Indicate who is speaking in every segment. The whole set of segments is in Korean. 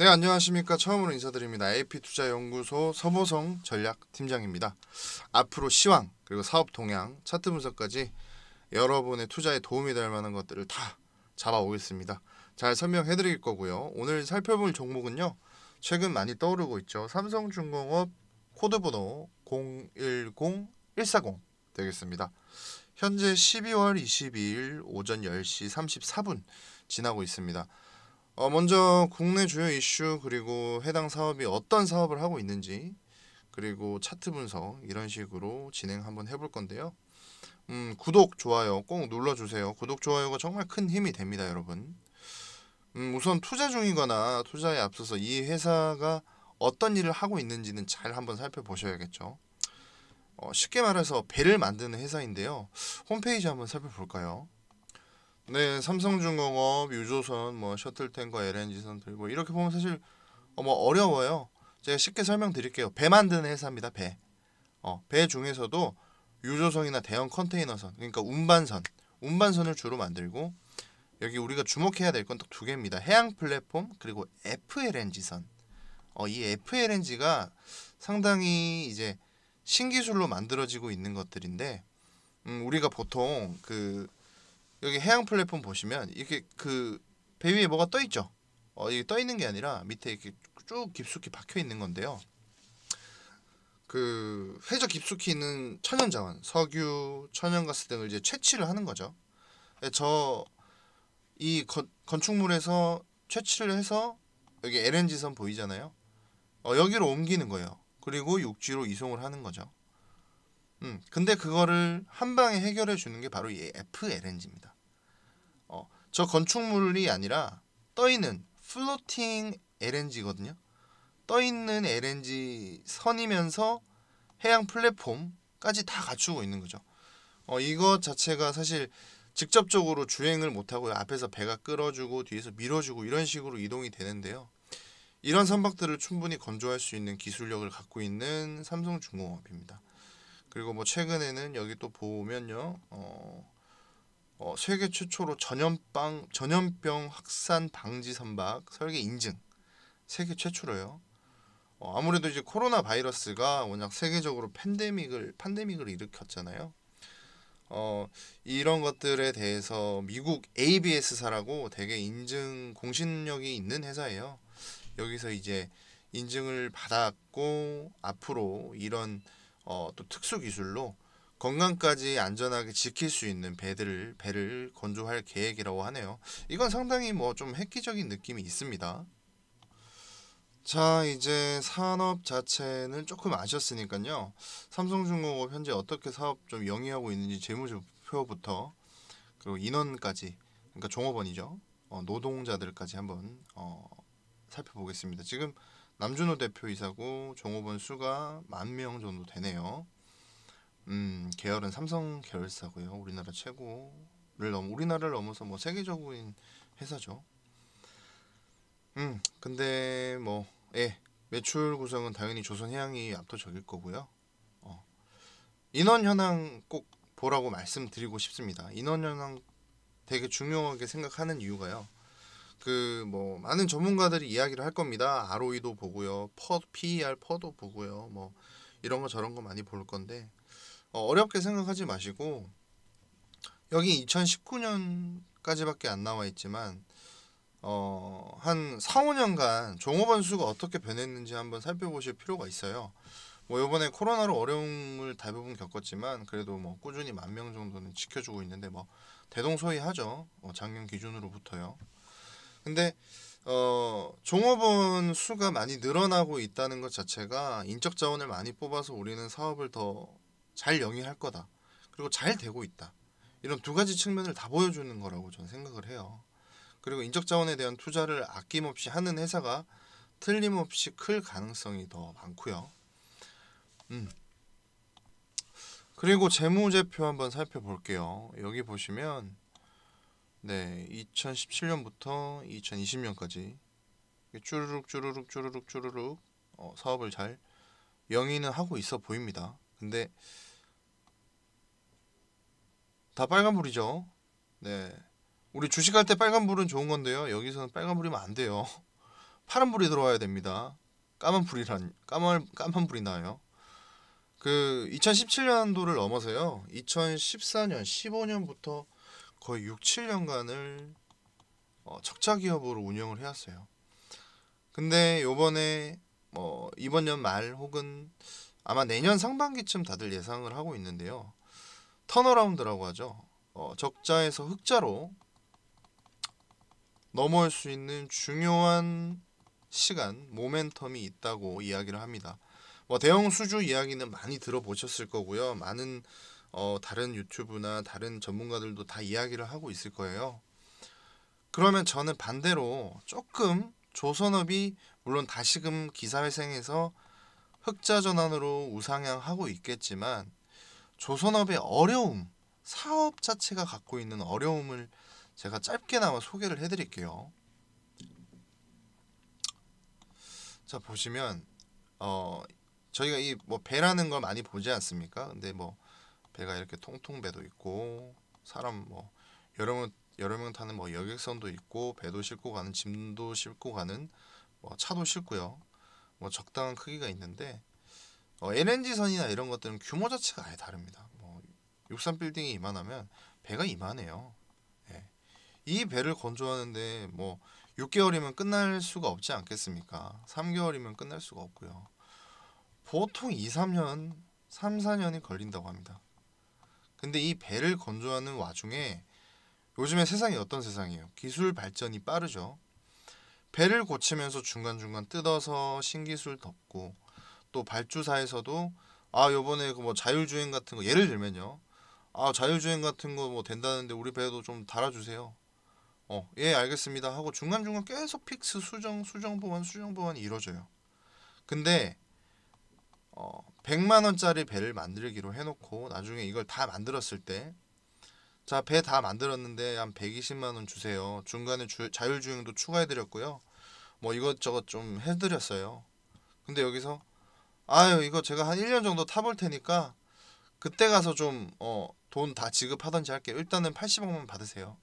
Speaker 1: 네, 안녕하십니까. 처음으로 인사드립니다. AP투자연구소 서보성 전략팀장입니다. 앞으로 시황, 그리고 사업 동향, 차트 분석까지 여러분의 투자에 도움이 될 만한 것들을 다 잡아오겠습니다. 잘 설명해 드릴 거고요. 오늘 살펴볼 종목은요. 최근 많이 떠오르고 있죠. 삼성중공업 코드번호 010140 되겠습니다. 현재 12월 22일 오전 10시 34분 지나고 있습니다. 어, 먼저 국내 주요 이슈 그리고 해당 사업이 어떤 사업을 하고 있는지 그리고 차트 분석 이런 식으로 진행 한번 해볼 건데요. 음, 구독, 좋아요 꼭 눌러주세요. 구독, 좋아요가 정말 큰 힘이 됩니다, 여러분. 음, 우선 투자 중이거나 투자에 앞서서 이 회사가 어떤 일을 하고 있는지는 잘 한번 살펴보셔야겠죠. 어, 쉽게 말해서 배를 만드는 회사인데요. 홈페이지 한번 살펴볼까요? 네, 삼성중공업, 유조선, 뭐 셔틀탱커, LNG선 들고 이렇게 보면 사실 어, 뭐 어려워요. 제가 쉽게 설명드릴게요. 배 만드는 회사입니다. 배. 어, 배 중에서도 유조선이나 대형 컨테이너선, 그러니까 운반선, 운반선을 주로 만들고 여기 우리가 주목해야 될 건 딱 두 개입니다. 해양 플랫폼 그리고 FLNG선. 어, 이 FLNG가 상당히 이제 신기술로 만들어지고 있는 것들인데 음, 우리가 보통 그 여기 해양 플랫폼 보시면 이렇게 그 배 위에 뭐가 떠 있죠. 어, 이게 떠 있는 게 아니라 밑에 이렇게 쭉 깊숙이 박혀 있는 건데요. 그 회적 깊숙이 있는 천연 자원, 석유, 천연가스 등을 이제 채취를 하는 거죠. 예, 저이 건축물에서 채취를 해서 여기 LNG선 보이잖아요. 어, 여기로 옮기는 거예요. 그리고 육지로 이송을 하는 거죠. 음, 근데 그거를 한 방에 해결해 주는 게 바로 이 FLNG입니다. 어, 저 건축물이 아니라 떠 있는 플로팅 LNG거든요. 떠 있는 LNG 선이면서 해양 플랫폼까지 다 갖추고 있는 거죠. 어, 이것 자체가 사실 직접적으로 주행을 못하고 앞에서 배가 끌어주고 뒤에서 밀어주고 이런 식으로 이동이 되는데요. 이런 선박들을 충분히 건조할 수 있는 기술력을 갖고 있는 삼성중공업입니다. 그리고 뭐 최근에는 여기 또 보면요. 어, 어, 세계 최초로 전염병 전염병 확산 방지 선박 설계 인증 세계 최초로요. 어, 아무래도 이제 코로나 바이러스가 워낙 세계적으로 팬데믹을 팬데믹을 일으켰잖아요. 어, 이런 것들에 대해서 미국 ABS사라고 되게 인증 공신력이 있는 회사예요. 여기서 이제 인증을 받았고 앞으로 이런 어, 또 특수 기술로 건강까지 안전하게 지킬 수 있는 배들을 배를 건조할 계획이라고 하네요. 이건 상당히 뭐 좀 획기적인 느낌이 있습니다. 자 이제 산업 자체는 조금 아셨으니까요. 삼성중공업 현재 어떻게 사업 좀 영위하고 있는지 재무제표부터 그리고 인원까지 그러니까 종업원이죠. 어, 노동자들까지 한번 어, 살펴보겠습니다. 지금 남준호 대표이사고 종업원 수가 만 명 정도 되네요. 음, 계열은 삼성 계열사고요. 우리나라 최고를 넘어 우리나라를 넘어서 뭐 세계적인 회사죠. 음, 근데 뭐 예, 매출 구성은 당연히 조선해양이 압도적일 거고요. 어. 인원 현황 꼭 보라고 말씀드리고 싶습니다. 인원 현황 되게 중요하게 생각하는 이유가요. 그뭐 많은 전문가들이 이야기를 할 겁니다. ROE도 보고요, 퍼, PER, 퍼도 보고요, 뭐 이런 거 저런 거 많이 볼 건데 어, 어 렵게 생각하지 마시고 여기 2019년까지밖에 안 나와 있지만 어, 한 4, 5년간 종업원 수가 어떻게 변했는지 한번 살펴보실 필요가 있어요. 뭐요번에 코로나로 어려움을 대부분 겪었지만 그래도 뭐 꾸준히 만 명 정도는 지켜주고 있는데 뭐 대동소이하죠. 뭐 작년 기준으로부터요. 근데 어, 종업원 수가 많이 늘어나고 있다는 것 자체가 인적 자원을 많이 뽑아서 우리는 사업을 더 잘 영위할 거다. 그리고 잘 되고 있다. 이런 두 가지 측면을 다 보여주는 거라고 저는 생각을 해요. 그리고 인적 자원에 대한 투자를 아낌없이 하는 회사가 틀림없이 클 가능성이 더 많고요. 음. 그리고 재무제표 한번 살펴볼게요. 여기 보시면 네, 2017년부터 2020년까지 쭈르륵 쭈르륵 쭈르륵 쭈르륵 어, 사업을 잘 영위는 하고 있어 보입니다. 근데 다 빨간불이죠. 네, 우리 주식할 때 빨간불은 좋은 건데요. 여기서는 빨간불이면 안 돼요. 파란불이 들어와야 됩니다. 까만불이란 까만 까만불이 나요. 그 2017년도를 넘어서요. 2014년, 15년부터 거의 6, 7년간을 어, 적자 기업으로 운영을 해왔어요. 근데 요번에 뭐 이번 년말 혹은 아마 내년 상반기쯤 다들 예상을 하고 있는데요. 턴어라운드라고 하죠. 어, 적자에서 흑자로 넘어올 수 있는 중요한 시간, 모멘텀이 있다고 이야기를 합니다. 뭐 대형 수주 이야기는 많이 들어보셨을 거고요. 많은 어, 다른 유튜브나 다른 전문가들도 다 이야기를 하고 있을 거예요. 그러면 저는 반대로 조금 조선업이 물론 다시금 기사회생에서 흑자 전환으로 우상향하고 있겠지만 조선업의 어려움, 사업 자체가 갖고 있는 어려움을 제가 짧게나마 소개를 해드릴게요. 자 보시면 어 저희가 이 뭐 배라는 걸 많이 보지 않습니까? 근데 뭐 내가 이렇게 통통 배도 있고 사람 뭐 여러 명 여러 명 타는 뭐 여객선도 있고 배도 싣고 가는 짐도 싣고 가는 뭐 차도 싣고요. 뭐 적당한 크기가 있는데 어, LNG선이나 이런 것들은 규모 자체가 아예 다릅니다. 뭐 육산 빌딩이 이만하면 배가 이만해요. 예. 이 배를 건조하는데 뭐 6개월이면 끝날 수가 없지 않겠습니까? 3개월이면 끝날 수가 없고요. 보통 2, 3년, 3, 4년이 걸린다고 합니다. 근데 이 배를 건조하는 와중에 요즘에 세상이 어떤 세상이에요? 기술 발전이 빠르죠. 배를 고치면서 중간중간 뜯어서 신기술 덮고 또 발주사에서도 아 요번에 그 뭐 자율주행 같은 거 예를 들면요. 아 자율주행 같은 거 뭐 된다는데 우리 배도 좀 달아주세요. 어, 예, 알겠습니다. 하고 중간중간 계속 픽스 수정, 수정 보완, 수정 보완이 이루어져요. 근데 어, 100만 원짜리 배를 만들기로 해놓고 나중에 이걸 다 만들었을 때 자, 배 다 만들었는데 한 120만 원 주세요. 중간에 주, 자율주행도 추가해 드렸고요. 뭐 이것저것 좀해 드렸어요. 근데 여기서 아유, 이거 제가 한 1년 정도 타볼 테니까 그때 가서 좀 돈다 어, 지급하던지 할게요. 일단은 80억만 받으세요.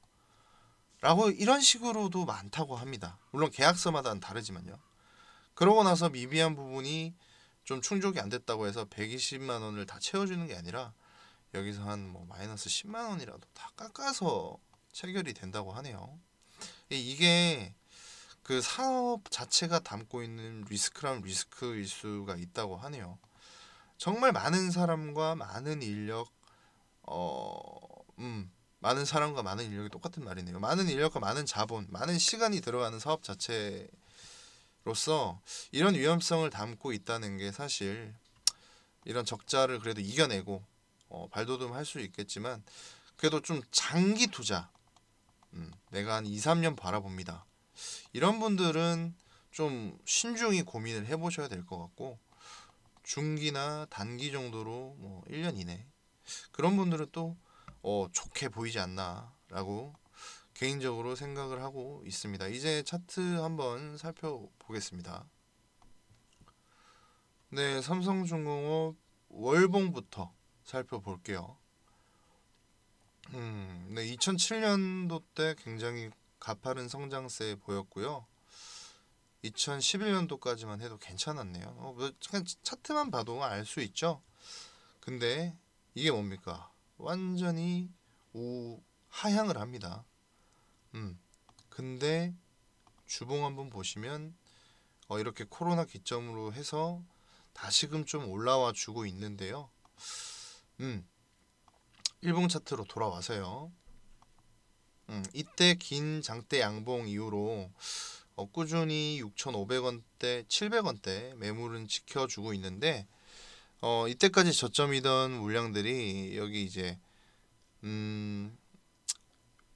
Speaker 1: 라고 이런 식으로도 많다고 합니다. 물론 계약서마다는 다르지만요. 그러고 나서 미비한 부분이 좀 충족이 안 됐다고 해서 120만 원을 다 채워주는 게 아니라 여기서 한 뭐 마이너스 10만 원이라도 다 깎아서 체결이 된다고 하네요. 이게 그 사업 자체가 담고 있는 리스크란 리스크일 수가 있다고 하네요. 정말 많은 사람과 많은 인력, 어, 음, 많은 사람과 많은 인력이 똑같은 말이네요. 많은 인력과 많은 자본, 많은 시간이 들어가는 사업 자체 에 로서 이런 위험성을 담고 있다는 게 사실 이런 적자를 그래도 이겨내고 어, 발돋움할 수 있겠지만 그래도 좀 장기 투자 음, 내가 한 2, 3년 바라봅니다. 이런 분들은 좀 신중히 고민을 해보셔야 될 것 같고 중기나 단기 정도로 뭐 1년 이내 그런 분들은 또 어, 좋게 보이지 않나라고 개인적으로 생각을 하고 있습니다. 이제 차트 한번 살펴보겠습니다. 네, 삼성중공업 월봉부터 살펴볼게요. 음, 네, 2007년도 때 굉장히 가파른 성장세 보였고요. 2011년도까지만 해도 괜찮았네요. 어, 뭐, 그냥 차트만 봐도 알 수 있죠. 근데 이게 뭡니까? 완전히 우 하향을 합니다. 음. 근데 주봉 한번 보시면 어, 이렇게 코로나 기점으로 해서 다시금 좀 올라와 주고 있는데요. 음. 일봉 차트로 돌아와서요. 음, 이때 긴 장대 양봉 이후로 어, 꾸준히 6,500원대, 700원대 매물은 지켜주고 있는데 어, 이때까지 저점이던 물량들이 여기 이제 음,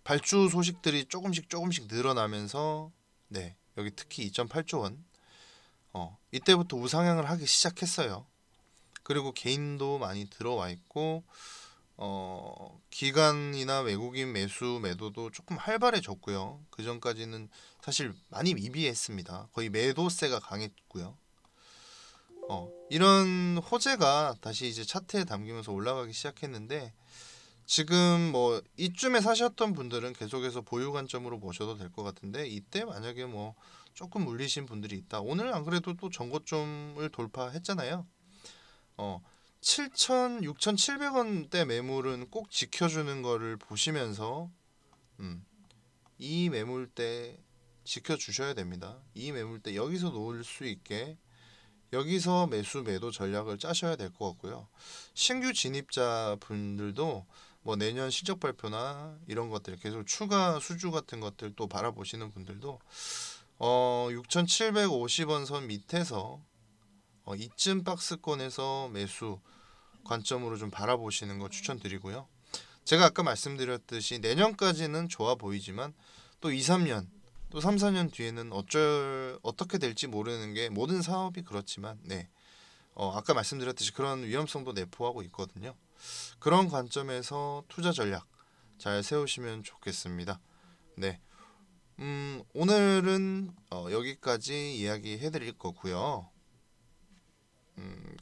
Speaker 1: 발주 소식들이 조금씩 조금씩 늘어나면서 네 여기 특히 2.8조 원 어, 이때부터 우상향을 하기 시작했어요. 그리고 개인도 많이 들어와 있고 어, 기관이나 외국인 매수 매도도 조금 활발해졌고요. 그 전까지는 사실 많이 미비했습니다. 거의 매도세가 강했고요. 어, 이런 호재가 다시 이제 차트에 담기면서 올라가기 시작했는데 지금 뭐 이쯤에 사셨던 분들은 계속해서 보유 관점으로 보셔도 될 것 같은데 이때 만약에 뭐 조금 물리신 분들이 있다. 오늘 안 그래도 또 전고점을 돌파했잖아요. 어, 7천 6,700원대 매물은 꼭 지켜주는 거를 보시면서 음, 이 매물대 지켜주셔야 됩니다. 이 매물대 여기서 놓을 수 있게 여기서 매수 매도 전략을 짜셔야 될 것 같고요. 신규 진입자 분들도 뭐 내년 실적 발표나 이런 것들 계속 추가 수주 같은 것들 또 바라보시는 분들도 어 6,750원 선 밑에서 어 이쯤 박스권에서 매수 관점으로 좀 바라보시는 거 추천드리고요. 제가 아까 말씀드렸듯이 내년까지는 좋아 보이지만 또 2, 3년 또 3, 4년 뒤에는 어쩔 어떻게 될지 모르는 게 모든 사업이 그렇지만 네. 어 아까 말씀드렸듯이 그런 위험성도 내포하고 있거든요. 그런 관점에서 투자 전략 잘 세우시면 좋겠습니다. 네. 음, 오늘은 어, 여기까지 이야기해 드릴 거고요. 음,